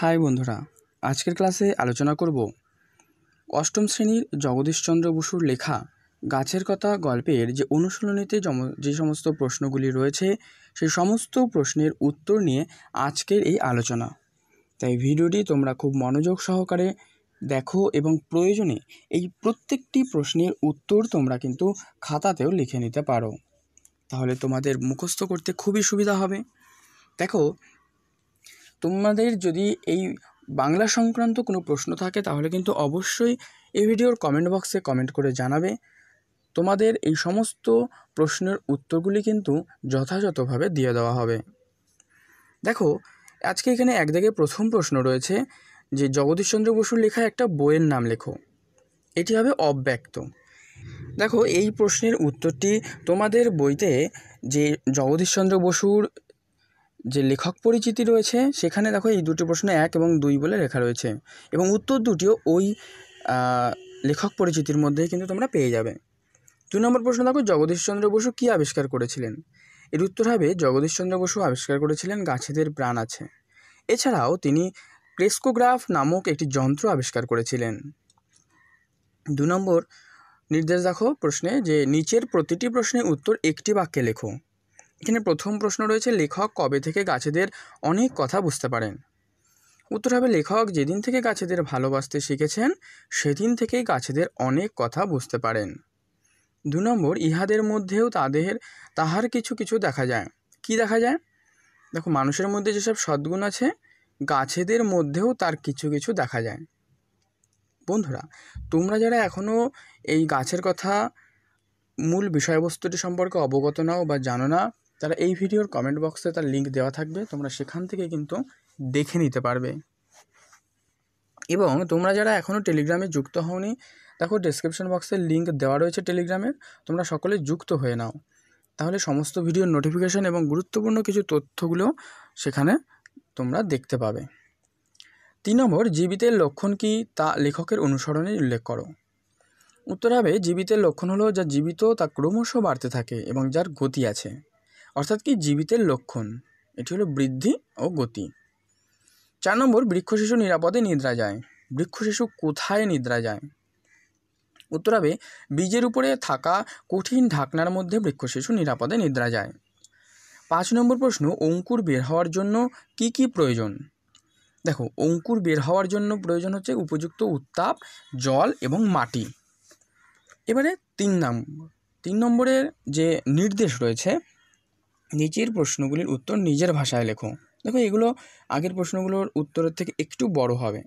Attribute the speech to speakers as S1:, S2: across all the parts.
S1: high বন্ধুরা আজকের ক্লাসে আলোচনা করব অষ্টম শ্রেণীর জগদীশচন্দ্র বসুর লেখা গাছের কথা গল্পের যে অনুশীলনীতে যে সমস্ত প্রশ্নগুলি রয়েছে সেই সমস্ত প্রশ্নের উত্তর নিয়ে আজকের এই আলোচনা তাই ভিডিওটি তোমরা খুব মনোযোগ সহকারে দেখো এবং প্রয়োজনে এই প্রত্যেকটি প্রশ্নের উত্তর তোমরা কিন্তু খাতাতেও লিখে নিতে পারো তাহলে তোমাদের মুখস্থ করতে খুবই সুবিধা হবে দেখো তোমাদের যদি এই বাংলা সংক্রান্ত কোনো প্রশ্ন থাকে তাহলে কিন্তু অবশ্যই এই ভিডিওর কমেন্ট বক্সে কমেন্ট করে জানাবে তোমাদের এই সমস্ত প্রশ্নের উত্তরগুলি কিন্তু যথাযথভাবে দিয়ে দেওয়া হবে দেখো আজকে এখানে একদিকে প্রথম প্রশ্ন রয়েছে যে জগদীশচন্দ্র বসুর লেখা একটা বইয়ের নাম লেখো এটি হবে অব্যক্ত দেখো এই প্রশ্নের উত্তরটি তোমাদের বইতে যে জগদীশচন্দ্র বসুর যে লেখক পরিচিতি রয়েছে সেখানে দেখো এই দুটি প্রশ্ন এক এবং দুই বলে লেখা রয়েছে এবং উত্তর দুটিও ওই লেখক পরিচিতির মধ্যেই কিন্তু তোমরা পেয়ে যাবে দুই নম্বর প্রশ্ন দেখো জগদীশচন্দ্র বসু কী আবিষ্কার করেছিলেন এর উত্তর হবে জগদীশচন্দ্র বসু আবিষ্কার করেছিলেন গাছেদের প্রাণ আছে এছাড়াও তিনি প্রেস্কোগ্রাফ নামক একটি যন্ত্র আবিষ্কার করেছিলেন দু নম্বর নির্দেশ দেখো প্রশ্নে যে নিচের প্রতিটি প্রশ্নের উত্তর একটি বাক্যে লেখো এখানে প্রথম প্রশ্ন রয়েছে লেখক কবে থেকে গাছেদের অনেক কথা বুঝতে পারেন উত্তর হবে লেখক যেদিন থেকে গাছেদের ভালোবাসতে শিখেছেন সেদিন থেকেই গাছেদের অনেক কথা বুঝতে পারেন দু নম্বর ইহাদের মধ্যেও তাদের তাহার কিছু কিছু দেখা যায় কি দেখা যায় দেখো মানুষের মধ্যে যেসব সদ্গুণ আছে গাছেদের মধ্যেও তার কিছু কিছু দেখা যায় বন্ধুরা তোমরা যারা এখনও এই গাছের কথা মূল বিষয়বস্তুটি সম্পর্কে অবগত নাও বা জানো না তারা এই ভিডিওর কমেন্ট বক্সে তার লিঙ্ক দেওয়া থাকবে তোমরা সেখান থেকে কিন্তু দেখে নিতে পারবে এবং তোমরা যারা এখনও টেলিগ্রামে যুক্ত হওনি দেখো ডিসক্রিপশন বক্সে লিঙ্ক দেওয়া রয়েছে টেলিগ্রামের তোমরা সকলে যুক্ত হয়ে নাও তাহলে সমস্ত ভিডিওর নোটিফিকেশান এবং গুরুত্বপূর্ণ কিছু তথ্যগুলো সেখানে তোমরা দেখতে পাবে তিন নম্বর জীবিতের লক্ষণ কি তা লেখকের অনুসরণে উল্লেখ করো উত্তর হবে জীবিতের লক্ষণ হলো যা জীবিত তা ক্রমশ বাড়তে থাকে এবং যার গতি আছে অর্থাৎ কি জীবিতের লক্ষণ এটি হলো বৃদ্ধি ও গতি চার নম্বর বৃক্ষ শিশু নিরাপদে নিদ্রা যায় বৃক্ষ শিশু কোথায় নিদ্রা যায় উত্তর হবে বীজের উপরে থাকা কঠিন ঢাকনার মধ্যে বৃক্ষ শিশু নিরাপদে নিদ্রা যায় পাঁচ নম্বর প্রশ্ন অঙ্কুর বের হওয়ার জন্য কি কি প্রয়োজন দেখো অঙ্কুর বের হওয়ার জন্য প্রয়োজন হচ্ছে উপযুক্ত উত্তাপ জল এবং মাটি এবারে তিন নম্বর তিন নম্বরের যে নির্দেশ রয়েছে নিচের প্রশ্নগুলির উত্তর নিজের ভাষায় লেখো দেখো এগুলো আগের প্রশ্নগুলোর উত্তরের থেকে একটু বড় হবে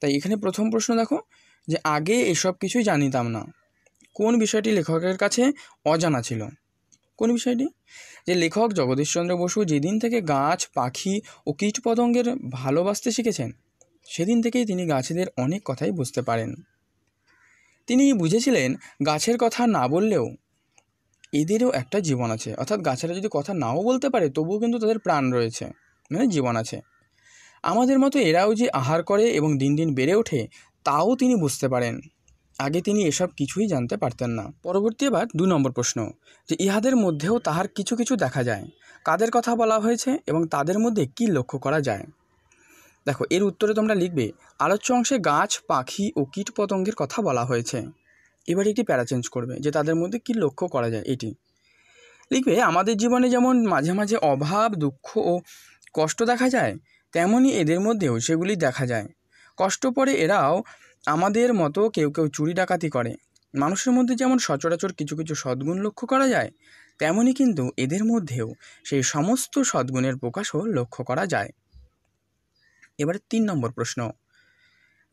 S1: তাই এখানে প্রথম প্রশ্ন দেখো যে আগে এসব কিছুই জানিতাম না কোন বিষয়টি লেখকের কাছে অজানা ছিল কোন বিষয়টি যে লেখক জগদীশচন্দ্র বসু যেদিন থেকে গাছ পাখি ও কীটপতঙ্গের ভালোবাসতে শিখেছেন সেদিন থেকেই তিনি গাছেদের অনেক কথাই বুঝতে পারেন তিনি বুঝেছিলেন গাছের কথা না বললেও এদেরও একটা জীবন আছে অর্থাৎ গাছেরা যদি কথা নাও বলতে পারে তবুও কিন্তু তাদের প্রাণ রয়েছে মানে জীবন আছে আমাদের মতো এরাও যে আহার করে এবং দিন দিন বেড়ে ওঠে তাও তিনি বুঝতে পারেন আগে তিনি এসব কিছুই জানতে পারতেন না পরবর্তী এবার দু নম্বর প্রশ্ন যে ইহাদের মধ্যেও তাহার কিছু কিছু দেখা যায় কাদের কথা বলা হয়েছে এবং তাদের মধ্যে কি লক্ষ্য করা যায় দেখো এর উত্তরে তোমরা লিখবে আলোচ্য অংশে গাছ পাখি ও কীটপতঙ্গের কথা বলা হয়েছে এবার একটি প্যারা চেঞ্জ করবে যে তাদের মধ্যে কি লক্ষ্য করা যায় এটি লিখবে আমাদের জীবনে যেমন মাঝে মাঝে অভাব দুঃখ ও কষ্ট দেখা যায় তেমনই এদের মধ্যেও সেগুলি দেখা যায় কষ্ট পরে এরাও আমাদের মতো কেউ কেউ চুরি ডাকাতি করে মানুষের মধ্যে যেমন সচরাচর কিছু কিছু সদ্গুণ লক্ষ্য করা যায় তেমনই কিন্তু এদের মধ্যেও সেই সমস্ত সদ্গুণের প্রকাশও লক্ষ্য করা যায় এবার তিন নম্বর প্রশ্ন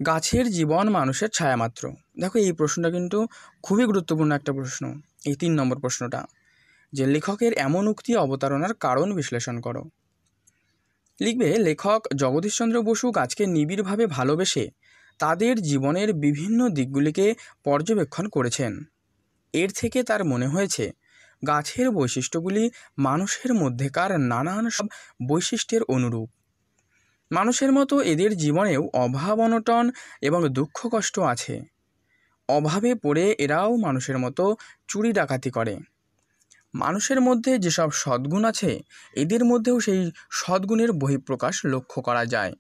S1: গাছের জীবন মানুষের ছায়ামাত্র দেখো এই প্রশ্নটা কিন্তু খুবই গুরুত্বপূর্ণ একটা প্রশ্ন এই তিন নম্বর প্রশ্নটা যে লেখকের এমন উক্তি অবতারণার কারণ বিশ্লেষণ করো লিখবে লেখক জগদীশচন্দ্র বসু গাছকে নিবিড়ভাবে ভালোবেসে তাদের জীবনের বিভিন্ন দিকগুলিকে পর্যবেক্ষণ করেছেন এর থেকে তার মনে হয়েছে গাছের বৈশিষ্ট্যগুলি মানুষের মধ্যেকার নানান সব বৈশিষ্ট্যের অনুরূপ মানুষের মতো এদের জীবনেও অভাব অনটন এবং দুঃখ কষ্ট আছে অভাবে পড়ে এরাও মানুষের মতো চুরি ডাকাতি করে মানুষের মধ্যে যেসব সদ্গুণ আছে এদের মধ্যেও সেই সদ্গুণের বহিঃপ্রকাশ লক্ষ্য করা যায়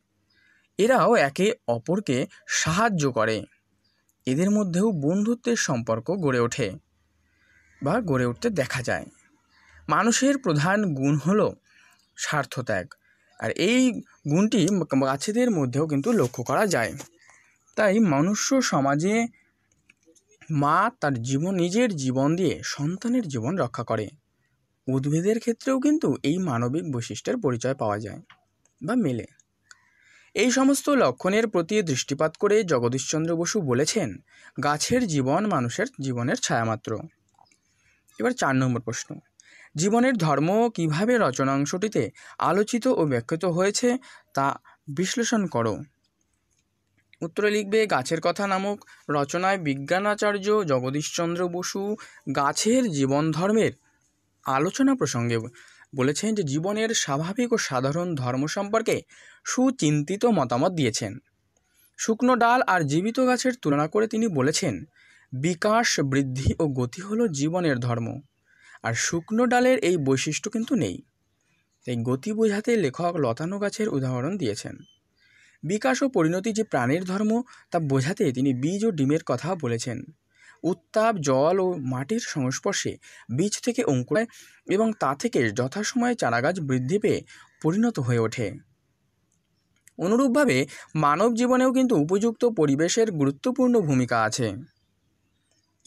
S1: এরাও একে অপরকে সাহায্য করে এদের মধ্যেও বন্ধুত্বের সম্পর্ক গড়ে ওঠে বা গড়ে উঠতে দেখা যায় মানুষের প্রধান গুণ হল স্বার্থত্যাগ আর এই গুণটি গাছেদের মধ্যেও কিন্তু লক্ষ্য করা যায় তাই মনুষ্য সমাজে মা তার জীবন নিজের জীবন দিয়ে সন্তানের জীবন রক্ষা করে উদ্ভিদের ক্ষেত্রেও কিন্তু এই মানবিক বৈশিষ্ট্যের পরিচয় পাওয়া যায় বা মেলে এই সমস্ত লক্ষণের প্রতি দৃষ্টিপাত করে জগদীশচন্দ্র বসু বলেছেন গাছের জীবন মানুষের জীবনের ছায়ামাত্র এবার চার নম্বর প্রশ্ন জীবনের ধর্ম কিভাবে রচনাংশটিতে আলোচিত ও ব্যাখ্যাত হয়েছে তা বিশ্লেষণ করো উত্তরে লিখবে গাছের কথা নামক রচনায় বিজ্ঞানাচার্য জগদীশচন্দ্র বসু গাছের জীবন ধর্মের আলোচনা প্রসঙ্গে বলেছেন যে জীবনের স্বাভাবিক ও সাধারণ ধর্ম সম্পর্কে সুচিন্তিত মতামত দিয়েছেন শুকনো ডাল আর জীবিত গাছের তুলনা করে তিনি বলেছেন বিকাশ বৃদ্ধি ও গতি হলো জীবনের ধর্ম আর শুকনো ডালের এই বৈশিষ্ট্য কিন্তু নেই তাই গতি বোঝাতে লেখক লতানো গাছের উদাহরণ দিয়েছেন বিকাশ ও পরিণতি যে প্রাণের ধর্ম তা বোঝাতে তিনি বীজ ও ডিমের কথা বলেছেন উত্তাপ জল ও মাটির সংস্পর্শে বীজ থেকে অঙ্কুরায় এবং তা থেকে যথাসময়ে চারাগাছ বৃদ্ধি পেয়ে পরিণত হয়ে ওঠে অনুরূপভাবে মানব জীবনেও কিন্তু উপযুক্ত পরিবেশের গুরুত্বপূর্ণ ভূমিকা আছে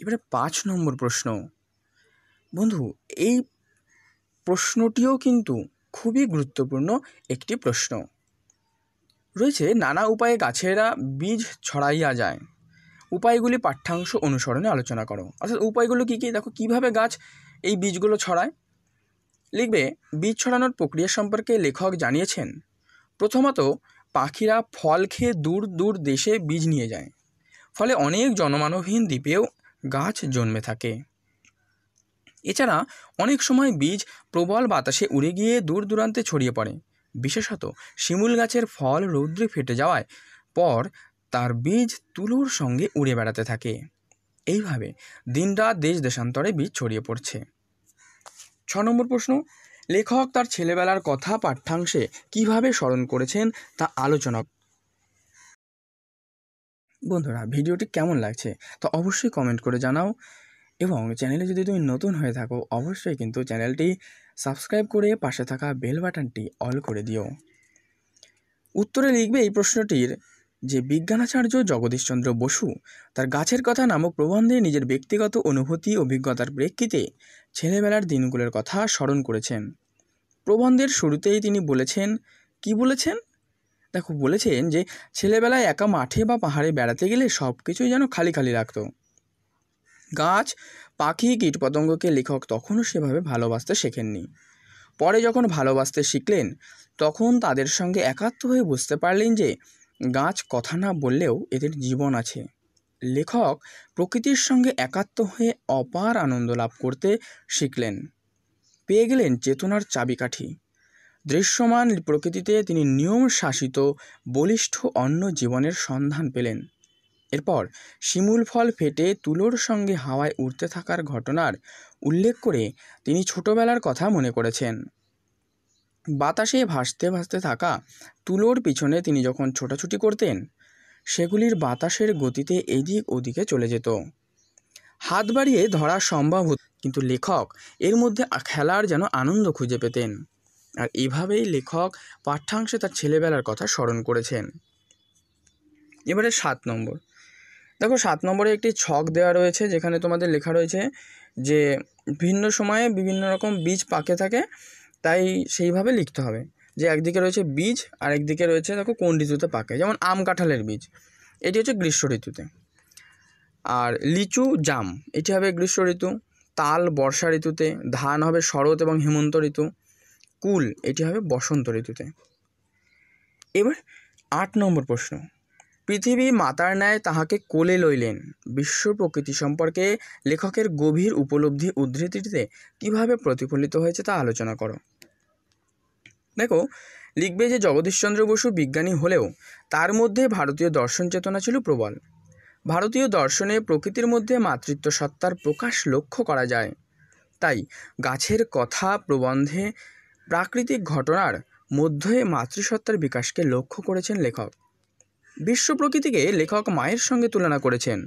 S1: এবারে পাঁচ নম্বর প্রশ্ন বন্ধু এই প্রশ্নটিও কিন্তু খুবই গুরুত্বপূর্ণ একটি প্রশ্ন রয়েছে নানা উপায়ে গাছেরা বীজ ছড়াইয়া যায় উপায়গুলি পাঠ্যাংশ অনুসরণে আলোচনা করো অর্থাৎ উপায়গুলো কী কী দেখো কীভাবে গাছ এই বীজগুলো ছড়ায় লিখবে বীজ ছড়ানোর প্রক্রিয়া সম্পর্কে লেখক জানিয়েছেন প্রথমত পাখিরা ফল খেয়ে দূর দূর দেশে বীজ নিয়ে যায় ফলে অনেক জনমানবহীন দ্বীপেও গাছ জন্মে থাকে এছাড়া অনেক সময় বীজ প্রবল বাতাসে উড়ে গিয়ে দূর দূরান্তে ছড়িয়ে পড়ে বিশেষত শিমুল গাছের ফল রৌদ্রে ফেটে যাওয়ায় পর তার বীজ তুলোর সঙ্গে উড়ে বেড়াতে থাকে এইভাবে দিনরাত দেশ দেশান্তরে বীজ ছড়িয়ে পড়ছে ছ নম্বর প্রশ্ন লেখক তার ছেলেবেলার কথা পাঠ্যাংশে কিভাবে স্মরণ করেছেন তা আলোচনা বন্ধুরা ভিডিওটি কেমন লাগছে তা অবশ্যই কমেন্ট করে জানাও এবং চ্যানেলে যদি তুমি নতুন হয়ে থাকো অবশ্যই কিন্তু চ্যানেলটি সাবস্ক্রাইব করে পাশে থাকা বেল বাটনটি অল করে দিও উত্তরে লিখবে এই প্রশ্নটির যে বিজ্ঞানাচার্য জগদীশচন্দ্র বসু তার গাছের কথা নামক প্রবন্ধে নিজের ব্যক্তিগত অনুভূতি অভিজ্ঞতার প্রেক্ষিতে ছেলেবেলার দিনগুলোর কথা স্মরণ করেছেন প্রবন্ধের শুরুতেই তিনি বলেছেন কি বলেছেন দেখো বলেছেন যে ছেলেবেলায় একা মাঠে বা পাহাড়ে বেড়াতে গেলে সব কিছুই যেন খালি খালি লাগতো গাছ পাখি কীটপতঙ্গকে লেখক তখনও সেভাবে ভালোবাসতে শেখেননি পরে যখন ভালোবাসতে শিখলেন তখন তাদের সঙ্গে একাত্ম হয়ে বুঝতে পারলেন যে গাছ কথা না বললেও এদের জীবন আছে লেখক প্রকৃতির সঙ্গে একাত্ম হয়ে অপার আনন্দ লাভ করতে শিখলেন পেয়ে গেলেন চেতনার চাবিকাঠি দৃশ্যমান প্রকৃতিতে তিনি নিয়ম শাসিত বলিষ্ঠ অন্য জীবনের সন্ধান পেলেন এরপর শিমুল ফল ফেটে তুলোর সঙ্গে হাওয়ায় উড়তে থাকার ঘটনার উল্লেখ করে তিনি ছোটোবেলার কথা মনে করেছেন বাতাসে ভাসতে ভাসতে থাকা তুলোর পিছনে তিনি যখন ছোটাছুটি করতেন সেগুলির বাতাসের গতিতে এদিক ওদিকে চলে যেত হাত বাড়িয়ে ধরা সম্ভব হতো কিন্তু লেখক এর মধ্যে খেলার যেন আনন্দ খুঁজে পেতেন আর এভাবেই লেখক পাঠ্যাংশে তার ছেলেবেলার কথা স্মরণ করেছেন এবারে সাত নম্বর দেখো সাত নম্বরে একটি ছক দেওয়া রয়েছে যেখানে তোমাদের লেখা রয়েছে যে ভিন্ন সময়ে বিভিন্ন রকম বীজ পাকে থাকে তাই সেইভাবে লিখতে হবে যে একদিকে রয়েছে বীজ আর একদিকে রয়েছে দেখো কোন ঋতুতে পাকে যেমন আম কাঁঠালের বীজ এটি হচ্ছে গ্রীষ্ম ঋতুতে আর লিচু জাম এটি হবে গ্রীষ্ম ঋতু তাল বর্ষা ঋতুতে ধান হবে শরৎ এবং হেমন্ত ঋতু কুল এটি হবে বসন্ত ঋতুতে এবার আট নম্বর প্রশ্ন পৃথিবী মাতার ন্যায় তাহাকে কোলে লইলেন বিশ্ব প্রকৃতি সম্পর্কে লেখকের গভীর উপলব্ধি উদ্ধৃতিটিতে কিভাবে প্রতিফলিত হয়েছে তা আলোচনা করো দেখো লিখবে যে জগদীশচন্দ্র বসু বিজ্ঞানী হলেও তার মধ্যে ভারতীয় দর্শন চেতনা ছিল প্রবল ভারতীয় দর্শনে প্রকৃতির মধ্যে মাতৃত্ব সত্তার প্রকাশ লক্ষ্য করা যায় তাই গাছের কথা প্রবন্ধে প্রাকৃতিক ঘটনার মধ্যে মাতৃসত্তার বিকাশকে লক্ষ্য করেছেন লেখক বিশ্ব প্রকৃতিকে লেখক মায়ের সঙ্গে তুলনা করেছেন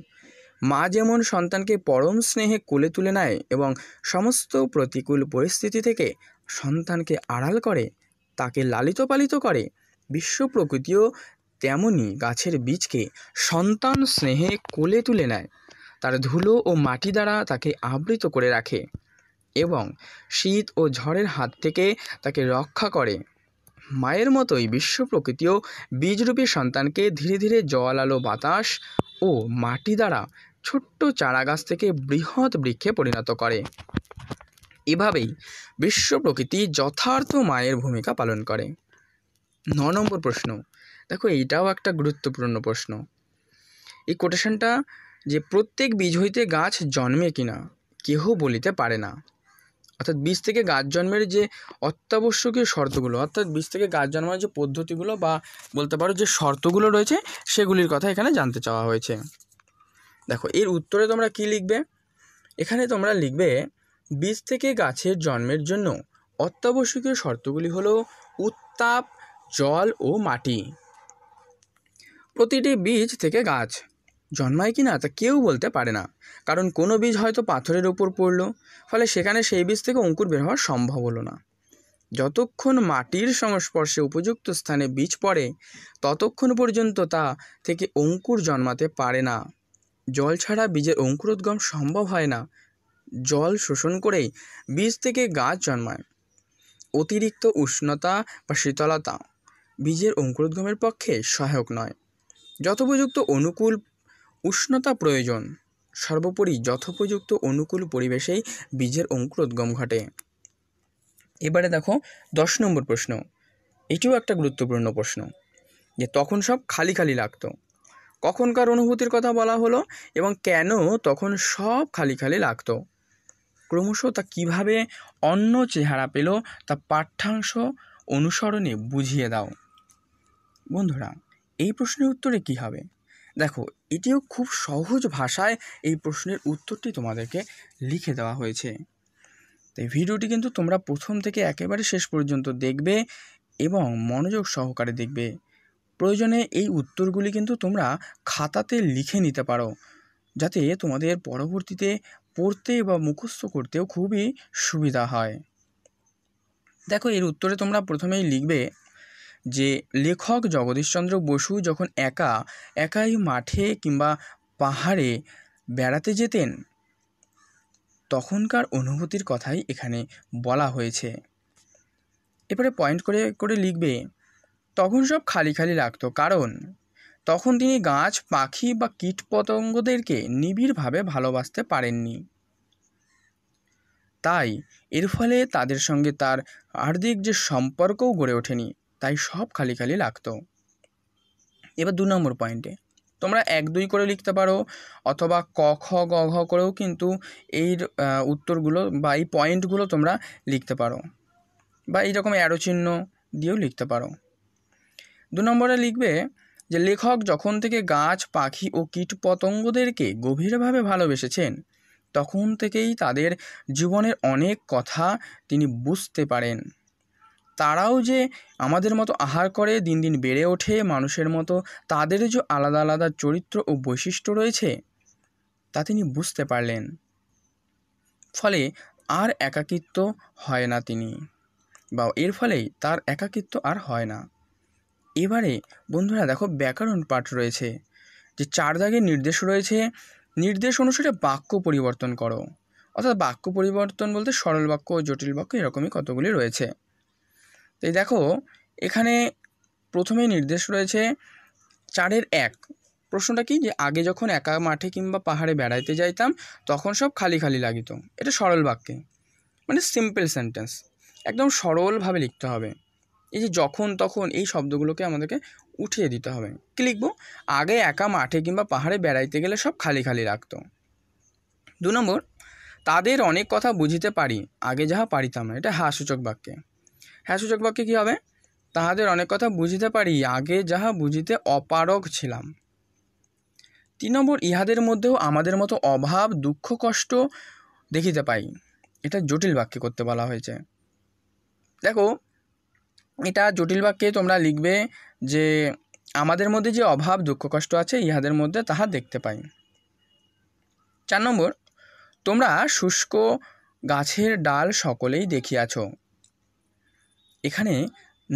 S1: মা যেমন সন্তানকে পরম স্নেহে কোলে তুলে নেয় এবং সমস্ত প্রতিকূল পরিস্থিতি থেকে সন্তানকে আড়াল করে তাকে লালিত পালিত করে বিশ্ব প্রকৃতিও তেমনই গাছের বীজকে সন্তান স্নেহে কোলে তুলে নেয় তার ধুলো ও মাটি দ্বারা তাকে আবৃত করে রাখে এবং শীত ও ঝড়ের হাত থেকে তাকে রক্ষা করে মায়ের মতোই বিশ্ব প্রকৃতিও বীজরূপী সন্তানকে ধীরে ধীরে জল আলো বাতাস ও মাটি দ্বারা ছোট্ট চারাগাছ থেকে বৃহৎ বৃক্ষে পরিণত করে এভাবেই বিশ্ব প্রকৃতি যথার্থ মায়ের ভূমিকা পালন করে ন নম্বর প্রশ্ন দেখো এইটাও একটা গুরুত্বপূর্ণ প্রশ্ন এই কোটেশনটা যে প্রত্যেক বীজ হইতে গাছ জন্মে কিনা কেহ বলিতে পারে না অর্থাৎ বীজ থেকে গাছ জন্মের যে অত্যাবশ্যকীয় শর্তগুলো অর্থাৎ বীজ থেকে গাছ জন্মার যে পদ্ধতিগুলো বা বলতে পারো যে শর্তগুলো রয়েছে সেগুলির কথা এখানে জানতে চাওয়া হয়েছে দেখো এর উত্তরে তোমরা কি লিখবে এখানে তোমরা লিখবে বীজ থেকে গাছের জন্মের জন্য অত্যাবশ্যকীয় শর্তগুলি হলো উত্তাপ জল ও মাটি প্রতিটি বীজ থেকে গাছ জন্মায় কি না তা কেউ বলতে পারে না কারণ কোনো বীজ হয়তো পাথরের ওপর পড়ল ফলে সেখানে সেই বীজ থেকে অঙ্কুর বের হওয়া সম্ভব হলো না যতক্ষণ মাটির সংস্পর্শে উপযুক্ত স্থানে বীজ পড়ে ততক্ষণ পর্যন্ত তা থেকে অঙ্কুর জন্মাতে পারে না জল ছাড়া বীজের অঙ্কুরোদ্গম সম্ভব হয় না জল শোষণ করেই বীজ থেকে গাছ জন্মায় অতিরিক্ত উষ্ণতা বা শীতলতা বীজের অঙ্কুরোদ্গমের পক্ষে সহায়ক নয় যথোপযুক্ত অনুকূল উষ্ণতা প্রয়োজন সর্বোপরি যথোপযুক্ত অনুকূল পরিবেশেই বীজের অঙ্কুরোদ্গম ঘটে এবারে দেখো দশ নম্বর প্রশ্ন এটিও একটা গুরুত্বপূর্ণ প্রশ্ন যে তখন সব খালি খালি লাগতো কখনকার অনুভূতির কথা বলা হলো এবং কেন তখন সব খালি খালি লাগতো ক্রমশ তা কিভাবে অন্য চেহারা পেল তা পাঠ্যাংশ অনুসরণে বুঝিয়ে দাও বন্ধুরা এই প্রশ্নের উত্তরে কি হবে দেখো এটিও খুব সহজ ভাষায় এই প্রশ্নের উত্তরটি তোমাদেরকে লিখে দেওয়া হয়েছে তো এই ভিডিওটি কিন্তু তোমরা প্রথম থেকে একেবারে শেষ পর্যন্ত দেখবে এবং মনোযোগ সহকারে দেখবে প্রয়োজনে এই উত্তরগুলি কিন্তু তোমরা খাতাতে লিখে নিতে পারো যাতে তোমাদের পরবর্তীতে পড়তে বা মুখস্থ করতেও খুবই সুবিধা হয় দেখো এর উত্তরে তোমরা প্রথমেই লিখবে যে লেখক জগদীশচন্দ্র বসু যখন একা একাই মাঠে কিংবা পাহাড়ে বেড়াতে যেতেন তখনকার অনুভূতির কথাই এখানে বলা হয়েছে এবারে পয়েন্ট করে করে লিখবে তখন সব খালি খালি লাগতো কারণ তখন তিনি গাছ পাখি বা কীটপতঙ্গদেরকে নিবিড়ভাবে ভালোবাসতে পারেননি তাই এর ফলে তাদের সঙ্গে তার হার্দিক যে সম্পর্কও গড়ে ওঠেনি তাই সব খালি খালি লাগতো এবার দু নম্বর পয়েন্টে তোমরা এক দুই করে লিখতে পারো অথবা ক খ গ ঘ করেও কিন্তু এই উত্তরগুলো বা এই পয়েন্টগুলো তোমরা লিখতে পারো বা এইরকম অ্যারো চিহ্ন দিয়েও লিখতে পারো দু নম্বরে লিখবে যে লেখক যখন থেকে গাছ পাখি ও কীটপতঙ্গদেরকে গভীরভাবে ভালোবেসেছেন তখন থেকেই তাদের জীবনের অনেক কথা তিনি বুঝতে পারেন তারাও যে আমাদের মতো আহার করে দিন দিন বেড়ে ওঠে মানুষের মতো তাদের যে আলাদা আলাদা চরিত্র ও বৈশিষ্ট্য রয়েছে তা তিনি বুঝতে পারলেন ফলে আর একাকিত্ব হয় না তিনি বা এর ফলেই তার একাকিত্ব আর হয় না এবারে বন্ধুরা দেখো ব্যাকরণ পাঠ রয়েছে যে চার দাগের নির্দেশ রয়েছে নির্দেশ অনুসারে বাক্য পরিবর্তন করো অর্থাৎ বাক্য পরিবর্তন বলতে সরল বাক্য ও জটিল বাক্য এরকমই কতগুলি রয়েছে তাই দেখো এখানে প্রথমে নির্দেশ রয়েছে চারের এক প্রশ্নটা কি যে আগে যখন একা মাঠে কিংবা পাহাড়ে বেড়াইতে যাইতাম তখন সব খালি খালি লাগিত এটা সরল বাক্যে মানে সিম্পল সেন্টেন্স একদম সরলভাবে লিখতে হবে এই যে যখন তখন এই শব্দগুলোকে আমাদেরকে উঠিয়ে দিতে হবে কী লিখবো আগে একা মাঠে কিংবা পাহাড়ে বেড়াইতে গেলে সব খালি খালি লাগতো দু নম্বর তাদের অনেক কথা বুঝিতে পারি আগে যাহা পারিতাম না এটা হাসূচক বাক্যে হ্যাঁ সূচক বাক্যে কী হবে তাহাদের অনেক কথা বুঝিতে পারি আগে যাহা বুঝিতে অপারগ ছিলাম তিন নম্বর ইহাদের মধ্যেও আমাদের মতো অভাব দুঃখ কষ্ট দেখিতে পাই এটা জটিল বাক্যে করতে বলা হয়েছে দেখো এটা জটিল বাক্যে তোমরা লিখবে যে আমাদের মধ্যে যে অভাব দুঃখ কষ্ট আছে ইহাদের মধ্যে তাহা দেখতে পাই চার নম্বর তোমরা শুষ্ক গাছের ডাল সকলেই দেখিয়াছ এখানে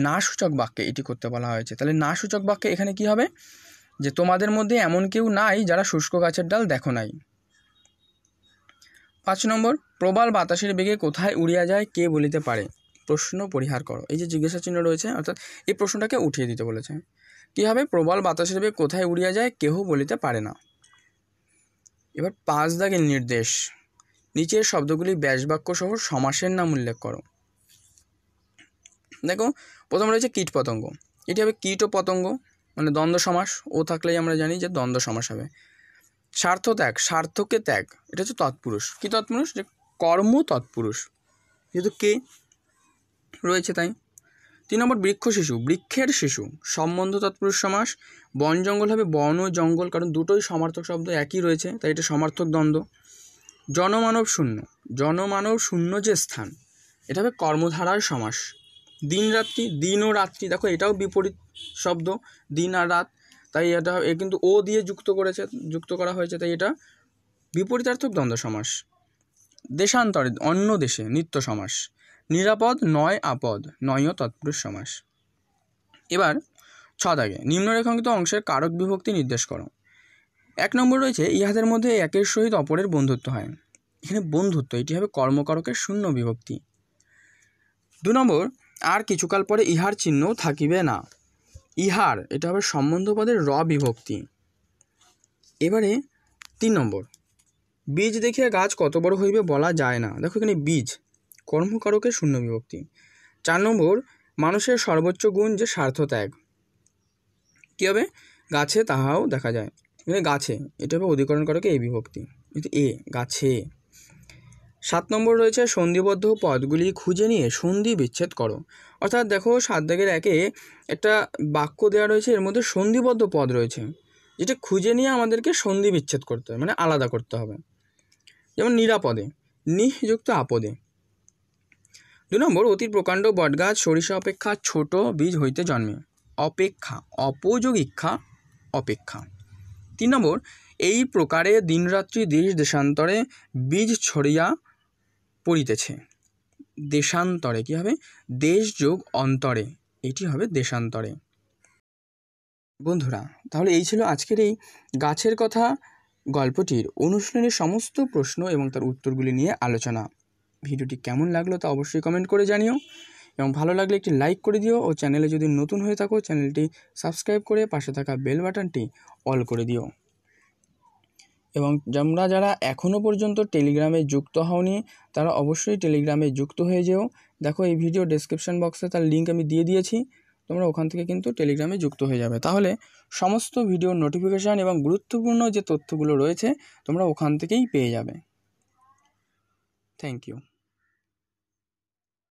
S1: না সূচক বাক্যে এটি করতে বলা হয়েছে তাহলে না সূচক বাক্যে এখানে কি হবে যে তোমাদের মধ্যে এমন কেউ নাই যারা শুষ্ক গাছের ডাল দেখো নাই পাঁচ নম্বর প্রবাল বাতাসের বেগে কোথায় উড়িয়া যায় কে বলিতে পারে প্রশ্ন পরিহার করো এই যে জিজ্ঞাসা চিহ্ন রয়েছে অর্থাৎ এই প্রশ্নটাকে উঠিয়ে দিতে বলেছে কী হবে প্রবল বাতাসের বেগে কোথায় উড়িয়া যায় কেহ বলিতে পারে না এবার পাঁচ দাগের নির্দেশ নিচের শব্দগুলি ব্যাসবাক্য সহ সমাসের নাম উল্লেখ করো দেখো প্রথম রয়েছে কীট পতঙ্গ এটি হবে কীট ও পতঙ্গ মানে দ্বন্দ্ব সমাস ও থাকলেই আমরা জানি যে দ্বন্দ্ব সমাস হবে স্বার্থ ত্যাগ স্বার্থকে ত্যাগ এটা হচ্ছে তৎপুরুষ কি তৎপুরুষ যে কর্ম তৎপুরুষ যেহেতু কে রয়েছে তাই তিন নম্বর বৃক্ষ শিশু বৃক্ষের শিশু সম্বন্ধ তৎপুরুষ সমাস বন জঙ্গল হবে বন ও জঙ্গল কারণ দুটোই সমার্থক শব্দ একই রয়েছে তাই এটা সমার্থক দ্বন্দ্ব জনমানব শূন্য জনমানব শূন্য যে স্থান এটা হবে কর্মধারার সমাস দিন রাত্রি দিন ও রাত্রি দেখো এটাও বিপরীত শব্দ দিন আর রাত তাই এটা এ কিন্তু ও দিয়ে যুক্ত করেছে যুক্ত করা হয়েছে তাই এটা বিপরীতার্থক দ্বন্দ্ব সমাস দেশান্তরে অন্য দেশে নিত্য সমাস নিরাপদ নয় আপদ নয় তৎপুরুষ সমাস এবার ছ দাগে নিম্নরেখাঙ্কিত অংশের কারক বিভক্তি নির্দেশ করো এক নম্বর রয়েছে ইহাদের মধ্যে একের সহিত অপরের বন্ধুত্ব হয় এখানে বন্ধুত্ব এটি হবে কর্মকারকের শূন্য বিভক্তি দু নম্বর আর কিছুকাল পরে ইহার চিহ্ন থাকিবে না ইহার এটা হবে সম্বন্ধ পদের র বিভক্তি এবারে তিন নম্বর বীজ দেখিয়া গাছ কত বড় হইবে বলা যায় না দেখো এখানে বীজ কর্মকারকের শূন্য বিভক্তি চার নম্বর মানুষের সর্বোচ্চ গুণ যে স্বার্থ ত্যাগ কী হবে গাছে তাহাও দেখা যায় গাছে এটা হবে অধিকরণ করকে এই বিভক্তি এ গাছে সাত নম্বর রয়েছে সন্ধিবদ্ধ পদগুলি খুঁজে নিয়ে সন্ধি বিচ্ছেদ করো অর্থাৎ দেখো সাত দাগের একে একটা বাক্য দেওয়া রয়েছে এর মধ্যে সন্ধিবদ্ধ পদ রয়েছে যেটা খুঁজে নিয়ে আমাদেরকে সন্ধি বিচ্ছেদ করতে হবে মানে আলাদা করতে হবে যেমন নিরাপদে নিহযুক্ত আপদে দু নম্বর অতি প্রকাণ্ড বটগাছ সরিষা অপেক্ষা ছোট বীজ হইতে জন্মে অপেক্ষা অপযোগীক্ষা অপেক্ষা তিন নম্বর এই প্রকারে দিনরাত্রি দেশ দেশান্তরে বীজ ছড়িয়া পড়িতেছে দেশান্তরে কী হবে দেশ যোগ অন্তরে এটি হবে দেশান্তরে বন্ধুরা তাহলে এই ছিল আজকের এই গাছের কথা গল্পটির অনুশীলনের সমস্ত প্রশ্ন এবং তার উত্তরগুলি নিয়ে আলোচনা ভিডিওটি কেমন লাগলো তা অবশ্যই কমেন্ট করে জানিও এবং ভালো লাগলে একটি লাইক করে দিও ও চ্যানেলে যদি নতুন হয়ে থাকো চ্যানেলটি সাবস্ক্রাইব করে পাশে থাকা বেল বাটনটি অল করে দিও এবং তোমরা যারা এখনও পর্যন্ত টেলিগ্রামে যুক্ত হওনি তারা অবশ্যই টেলিগ্রামে যুক্ত হয়ে যেও দেখো এই ভিডিও ডেসক্রিপশন বক্সে তার লিঙ্ক আমি দিয়ে দিয়েছি তোমরা ওখান থেকে কিন্তু টেলিগ্রামে যুক্ত হয়ে যাবে তাহলে সমস্ত ভিডিওর নোটিফিকেশান এবং গুরুত্বপূর্ণ যে তথ্যগুলো রয়েছে তোমরা ওখান থেকেই পেয়ে যাবে থ্যাংক ইউ